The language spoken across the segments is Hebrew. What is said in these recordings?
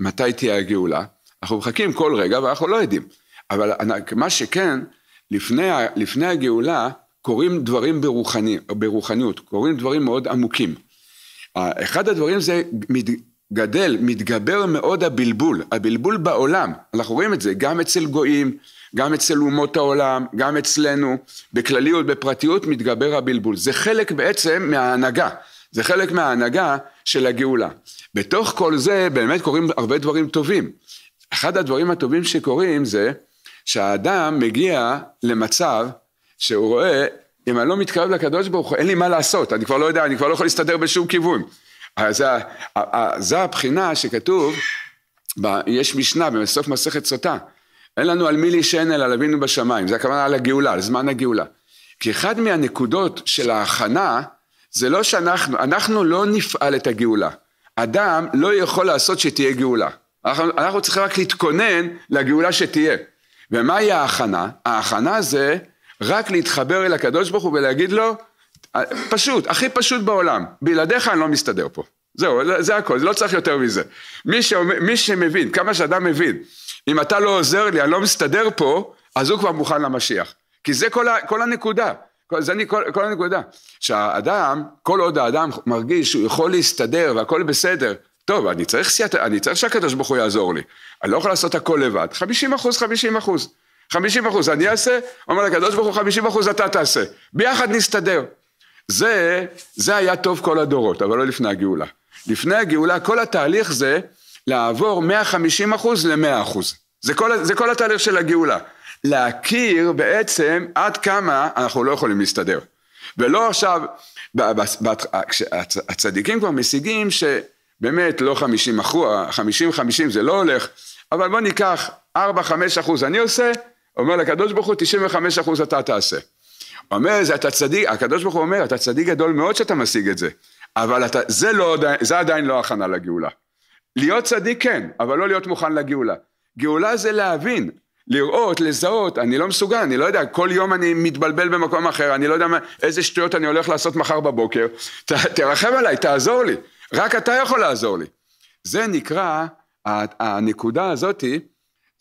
מתי תהיה הגאולה, אנחנו מחכים כל רגע ואנחנו לא יודעים. אבל מה שכן, לפני, לפני הגאולה קורים דברים ברוחני, ברוחניות, קורים דברים מאוד עמוקים. אחד הדברים זה מתגדל, מתגבר מאוד הבלבול, הבלבול בעולם, אנחנו רואים את זה גם אצל גויים, גם אצל אומות העולם, גם אצלנו, בכלליות, בפרטיות, מתגבר הבלבול. זה חלק בעצם מההנהגה. זה חלק מההנהגה של הגאולה. בתוך כל זה באמת קורים הרבה דברים טובים. אחד הדברים הטובים שקורים זה שהאדם מגיע למצב שהוא רואה, אם אני לא מתקרב לקדוש ברוך הוא, אין לי מה לעשות, אני כבר לא יודע, אני כבר לא יכול להסתדר בשום כיוון. אז זו הבחינה שכתוב, ב, יש משנה בסוף מסכת סוטה, אין לנו על מי להישען אלא על בשמיים, זה הכוונה על הגאולה, על זמן הגאולה. כי אחד מהנקודות של ההכנה זה לא שאנחנו, אנחנו לא נפעל את הגאולה. אדם לא יכול לעשות שתהיה גאולה. אנחנו, אנחנו צריכים רק להתכונן לגאולה שתהיה. ומהי ההכנה? ההכנה זה רק להתחבר אל הקדוש ברוך הוא ולהגיד לו, פשוט, הכי פשוט בעולם, בלעדיך אני לא מסתדר פה. זהו, זה זה הכל, זה לא צריך יותר מזה. מי, שאומר, מי שמבין, כמה שאדם מבין, אם אתה לא עוזר לי, אני לא מסתדר פה, אז הוא כבר מוכן למשיח. כי זה כל, ה, כל הנקודה. זה אני, כל, כל הנקודה. שהאדם, כל עוד האדם מרגיש שהוא יכול להסתדר והכל בסדר, טוב, אני צריך, סיית, אני צריך שהקדוש ברוך הוא יעזור לי, אני לא יכול לעשות הכל לבד, 50 אחוז, 50 אחוז. 50 אחוז אני אעשה, אומר לקדוש ברוך הוא 50 אחוז אתה תעשה, ביחד נסתדר. זה, זה היה טוב כל הדורות, אבל לא לפני הגאולה. לפני הגאולה כל התהליך זה לעבור 150 אחוז ל-100 אחוז. זה כל, זה כל התהליך של הגאולה. להכיר בעצם עד כמה אנחנו לא יכולים להסתדר. ולא עכשיו, אה, כשהצדיקים כבר משיגים שבאמת לא חמישים אחוז, חמישים חמישים זה לא הולך, אבל בוא ניקח ארבע חמש אחוז אני עושה, אומר לקדוש ברוך הוא תשעים וחמש אחוז אתה תעשה. אומר זה אתה צדיק, הקדוש ברוך הוא אומר אתה צדיק גדול מאוד שאתה משיג את זה, אבל אתה, זה, לא, זה עדיין לא הכנה לגאולה. להיות צדיק כן, אבל לא להיות מוכן לגאולה. גאולה זה להבין, לראות, לזהות, אני לא מסוגל, אני לא יודע, כל יום אני מתבלבל במקום אחר, אני לא יודע מה, איזה שטויות אני הולך לעשות מחר בבוקר, ת, תרחם עליי, תעזור לי, רק אתה יכול לעזור לי. זה נקרא, הנקודה הזאתי,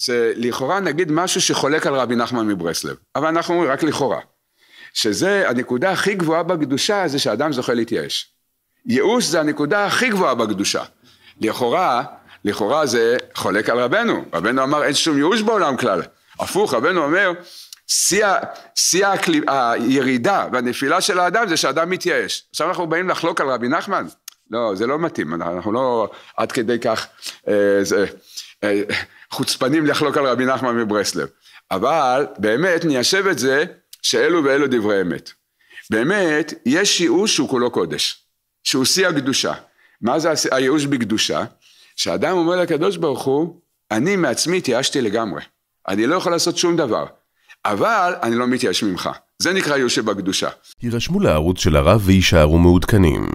זה לכאורה נגיד משהו שחולק על רבי נחמן מברסלב, אבל אנחנו אומרים רק לכאורה, שזה הנקודה הכי גבוהה בקדושה זה שאדם זוכה להתייאש. ייאוש זה הנקודה הכי גבוהה בקדושה. לכאורה, לכאורה זה חולק על רבנו, רבנו אמר אין שום ייאוש בעולם כלל, הפוך רבנו אומר שיא הירידה והנפילה של האדם זה שאדם מתייאש. עכשיו אנחנו באים לחלוק על רבי נחמן? לא, זה לא מתאים, אנחנו לא עד כדי כך אה, זה, אה, חוצפנים לחלוק על רבי נחמן מברסלב. אבל באמת ניישב את זה שאלו ואלו דברי אמת. באמת, יש ייאוש שהוא כולו קודש, שהוא שיא הקדושה. מה זה הייאוש בקדושה? שאדם אומר לקדוש ברוך הוא, אני מעצמי התייאשתי לגמרי, אני לא יכול לעשות שום דבר, אבל אני לא מתייאש ממך. זה נקרא יושב בקדושה. הירשמו לערוץ של הרב ויישארו מעודכנים.